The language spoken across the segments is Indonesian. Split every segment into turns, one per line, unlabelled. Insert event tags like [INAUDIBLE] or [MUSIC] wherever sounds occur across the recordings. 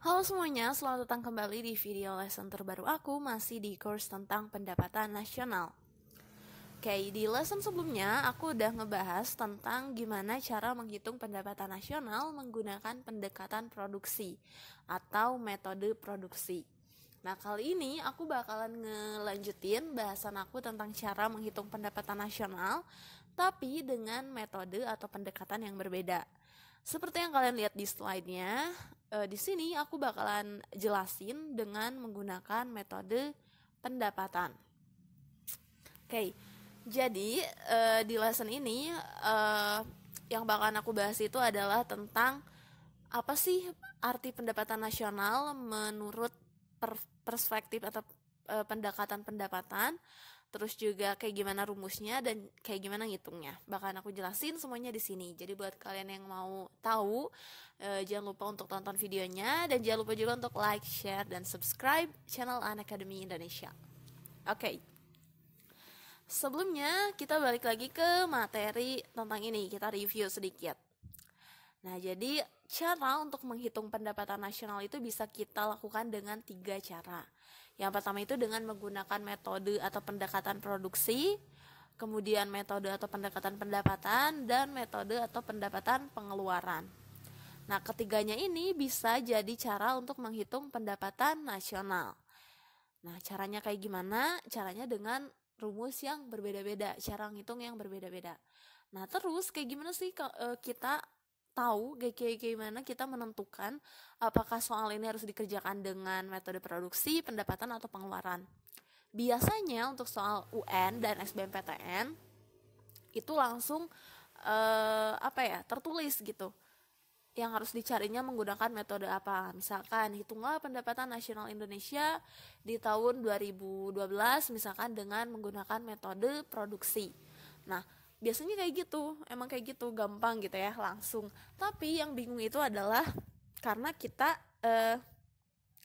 Halo semuanya, selamat datang kembali di video lesson terbaru aku masih di course tentang pendapatan nasional. Oke, di lesson sebelumnya aku udah ngebahas tentang gimana cara menghitung pendapatan nasional menggunakan pendekatan produksi atau metode produksi. Nah, kali ini aku bakalan ngelanjutin bahasan aku tentang cara menghitung pendapatan nasional tapi dengan metode atau pendekatan yang berbeda. Seperti yang kalian lihat di slide-nya, uh, di sini aku bakalan jelasin dengan menggunakan metode pendapatan. Oke, okay, jadi uh, di lesson ini uh, yang bakalan aku bahas itu adalah tentang apa sih arti pendapatan nasional menurut perspektif atau pendekatan pendapatan terus juga kayak gimana rumusnya dan kayak gimana ngitungnya. Bahkan aku jelasin semuanya di sini. Jadi buat kalian yang mau tahu, eh, jangan lupa untuk tonton videonya dan jangan lupa juga untuk like, share dan subscribe channel An Academy Indonesia. Oke. Okay. Sebelumnya kita balik lagi ke materi tentang ini, kita review sedikit. Nah, jadi cara untuk menghitung pendapatan nasional itu bisa kita lakukan dengan tiga cara. Yang pertama itu dengan menggunakan metode atau pendekatan produksi, kemudian metode atau pendekatan pendapatan dan metode atau pendapatan pengeluaran. Nah, ketiganya ini bisa jadi cara untuk menghitung pendapatan nasional. Nah, caranya kayak gimana? Caranya dengan rumus yang berbeda-beda, cara menghitung yang berbeda-beda. Nah, terus kayak gimana sih eh, kita tahu kayak gimana kita menentukan apakah soal ini harus dikerjakan dengan metode produksi, pendapatan atau pengeluaran. Biasanya untuk soal UN dan SBMPTN itu langsung eh, apa ya tertulis gitu yang harus dicarinya menggunakan metode apa misalkan hitunglah pendapatan nasional Indonesia di tahun 2012 misalkan dengan menggunakan metode produksi nah biasanya kayak gitu emang kayak gitu gampang gitu ya langsung tapi yang bingung itu adalah karena kita eh,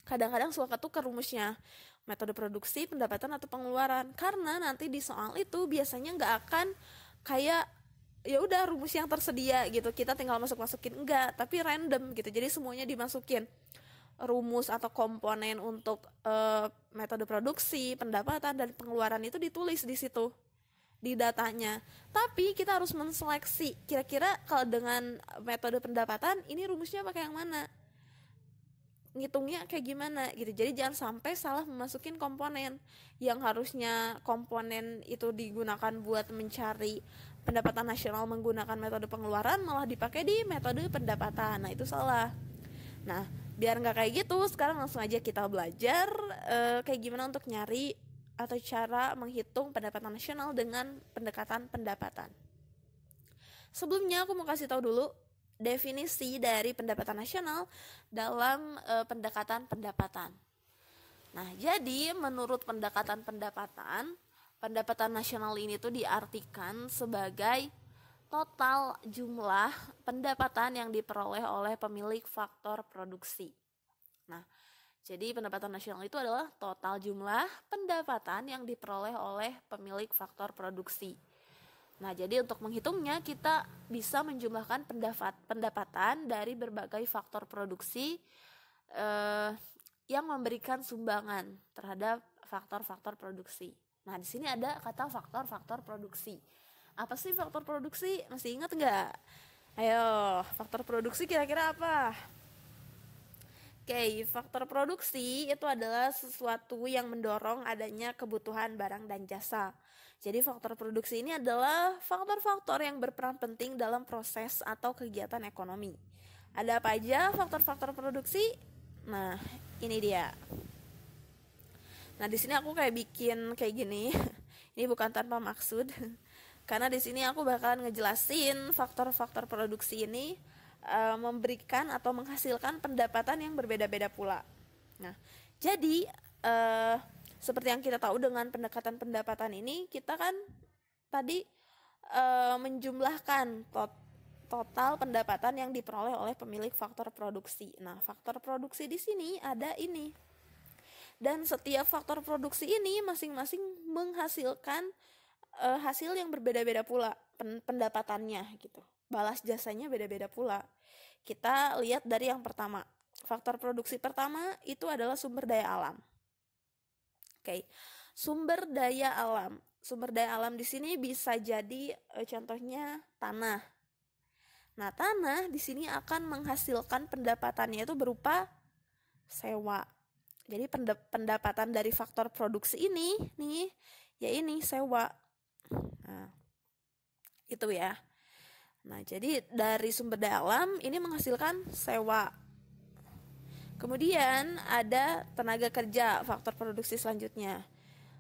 kadang-kadang suka ketukar rumusnya metode produksi pendapatan atau pengeluaran karena nanti di soal itu biasanya nggak akan kayak ya udah rumus yang tersedia gitu kita tinggal masuk masukin enggak tapi random gitu jadi semuanya dimasukin rumus atau komponen untuk e, metode produksi pendapatan dan pengeluaran itu ditulis di situ di datanya. Tapi kita harus menseleksi kira-kira kalau dengan metode pendapatan ini rumusnya pakai yang mana. Ngitungnya kayak gimana gitu. Jadi jangan sampai salah memasukin komponen yang harusnya komponen itu digunakan buat mencari pendapatan nasional menggunakan metode pengeluaran malah dipakai di metode pendapatan. Nah, itu salah. Nah, biar nggak kayak gitu, sekarang langsung aja kita belajar uh, kayak gimana untuk nyari atau cara menghitung pendapatan nasional dengan pendekatan pendapatan. Sebelumnya aku mau kasih tahu dulu definisi dari pendapatan nasional dalam e, pendekatan pendapatan. Nah, jadi menurut pendekatan pendapatan, pendapatan nasional ini tuh diartikan sebagai total jumlah pendapatan yang diperoleh oleh pemilik faktor produksi. Nah, jadi pendapatan nasional itu adalah total jumlah pendapatan yang diperoleh oleh pemilik faktor produksi. Nah, jadi untuk menghitungnya kita bisa menjumlahkan pendapat pendapatan dari berbagai faktor produksi eh, yang memberikan sumbangan terhadap faktor-faktor produksi. Nah, di sini ada kata faktor-faktor produksi. Apa sih faktor produksi? Masih ingat nggak? Ayo, faktor produksi kira-kira apa? Oke, faktor produksi itu adalah sesuatu yang mendorong adanya kebutuhan barang dan jasa. Jadi faktor produksi ini adalah faktor-faktor yang berperan penting dalam proses atau kegiatan ekonomi. Ada apa aja faktor-faktor produksi? Nah, ini dia. Nah, di sini aku kayak bikin kayak gini. [LAUGHS] Ini bukan tanpa maksud. [LAUGHS] Karena di sini aku bakalan ngejelasin faktor-faktor produksi ini Eh, memberikan atau menghasilkan pendapatan yang berbeda-beda pula. Nah, jadi uh, seperti yang kita tahu dengan pendekatan pendapatan ini kita kan tadi uh, menjumlahkan tot total pendapatan yang diperoleh oleh pemilik faktor produksi. Nah, faktor produksi di sini ada ini. Dan setiap faktor produksi ini masing-masing menghasilkan uh, hasil yang berbeda-beda pula pendapatannya gitu balas jasanya beda-beda pula. Kita lihat dari yang pertama. Faktor produksi pertama itu adalah sumber daya alam. Oke, okay. sumber daya alam. Sumber daya alam di sini bisa jadi e, contohnya tanah. Nah, tanah di sini akan menghasilkan pendapatannya itu berupa sewa. Jadi pendapatan dari faktor produksi ini nih, ya ini sewa. Nah, itu ya. Nah, jadi dari sumber dalam ini menghasilkan sewa. Kemudian ada tenaga kerja, faktor produksi selanjutnya.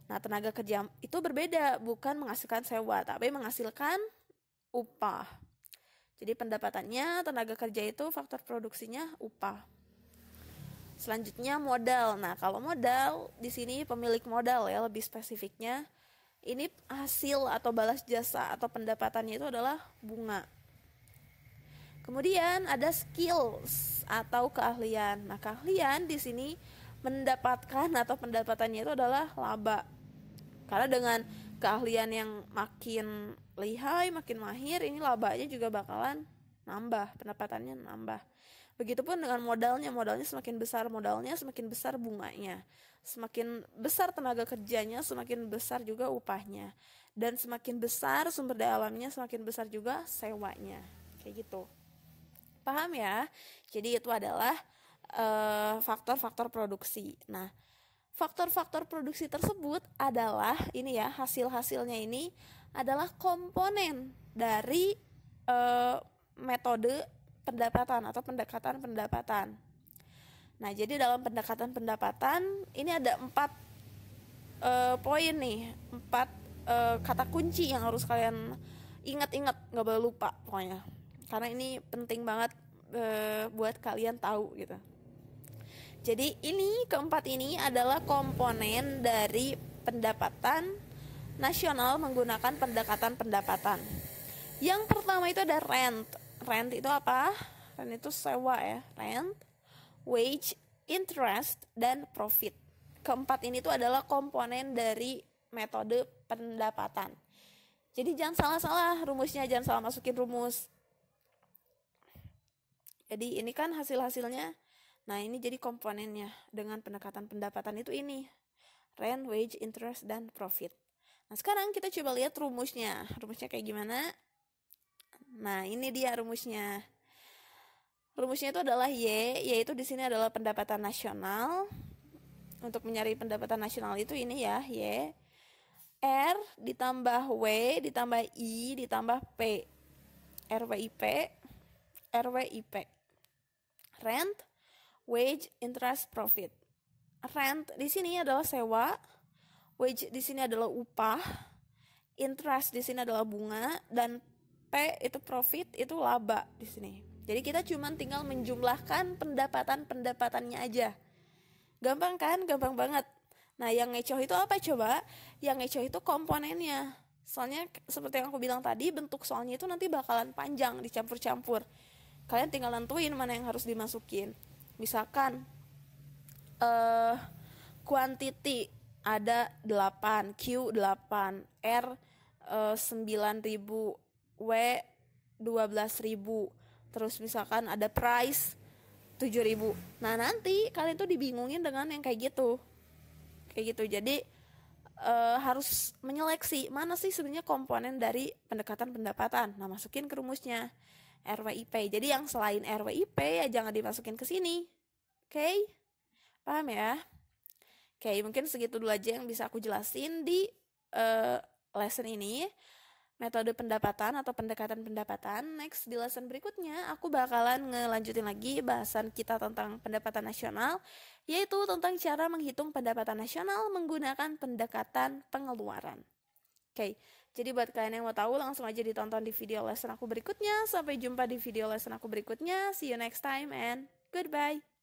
Nah, tenaga kerja itu berbeda, bukan menghasilkan sewa, tapi menghasilkan upah. Jadi pendapatannya tenaga kerja itu faktor produksinya upah. Selanjutnya modal. Nah, kalau modal di sini pemilik modal ya lebih spesifiknya ini hasil atau balas jasa atau pendapatannya itu adalah bunga. Kemudian ada skills atau keahlian. Nah, keahlian di sini mendapatkan atau pendapatannya itu adalah laba. Karena dengan keahlian yang makin lihai, makin mahir, ini labanya juga bakalan nambah, pendapatannya nambah. Begitupun dengan modalnya, modalnya semakin besar modalnya, semakin besar bunganya. Semakin besar tenaga kerjanya, semakin besar juga upahnya. Dan semakin besar sumber daya alamnya, semakin besar juga sewanya. Kayak gitu. Paham ya? Jadi itu adalah eh, faktor-faktor uh, produksi. Nah, faktor-faktor produksi tersebut adalah ini ya hasil-hasilnya ini adalah komponen dari uh, metode pendapatan atau pendekatan pendapatan. Nah, jadi dalam pendekatan pendapatan ini ada empat uh, poin nih, empat uh, kata kunci yang harus kalian ingat-ingat nggak boleh lupa pokoknya karena ini penting banget e, buat kalian tahu gitu. Jadi ini keempat ini adalah komponen dari pendapatan nasional menggunakan pendekatan pendapatan. Yang pertama itu ada rent. Rent itu apa? Rent itu sewa ya. Rent, wage, interest, dan profit. Keempat ini itu adalah komponen dari metode pendapatan. Jadi jangan salah-salah rumusnya, jangan salah masukin rumus jadi ini kan hasil-hasilnya. Nah, ini jadi komponennya dengan pendekatan pendapatan itu ini. Rent, wage, interest, dan profit. Nah, sekarang kita coba lihat rumusnya. Rumusnya kayak gimana? Nah, ini dia rumusnya. Rumusnya itu adalah Y, yaitu di sini adalah pendapatan nasional. Untuk mencari pendapatan nasional itu ini ya, Y. R ditambah W ditambah I ditambah P. RWIP, RWIP rent, wage, interest, profit. Rent di sini adalah sewa, wage di sini adalah upah, interest di sini adalah bunga dan P itu profit itu laba di sini. Jadi kita cuma tinggal menjumlahkan pendapatan-pendapatannya aja. Gampang kan? Gampang banget. Nah, yang ngecoh itu apa coba? Yang ngecoh itu komponennya. Soalnya seperti yang aku bilang tadi, bentuk soalnya itu nanti bakalan panjang dicampur-campur kalian tinggal nentuin mana yang harus dimasukin misalkan eh uh, quantity ada 8, Q 8, R uh, eh, 9000, W 12000. Terus misalkan ada price 7000. Nah, nanti kalian tuh dibingungin dengan yang kayak gitu. Kayak gitu. Jadi eh, harus menyeleksi mana sih sebenarnya komponen dari pendekatan pendapatan. Nah, masukin ke rumusnya. RWIP. Jadi yang selain RWIP ya jangan dimasukin ke sini. Oke? Okay? Paham ya? Oke, okay, mungkin segitu dulu aja yang bisa aku jelasin di uh, lesson ini. Metode pendapatan atau pendekatan pendapatan. Next di lesson berikutnya aku bakalan ngelanjutin lagi bahasan kita tentang pendapatan nasional yaitu tentang cara menghitung pendapatan nasional menggunakan pendekatan pengeluaran. Oke, okay. Jadi buat kalian yang mau tahu langsung aja ditonton di video lesson aku berikutnya. Sampai jumpa di video lesson aku berikutnya. See you next time and goodbye.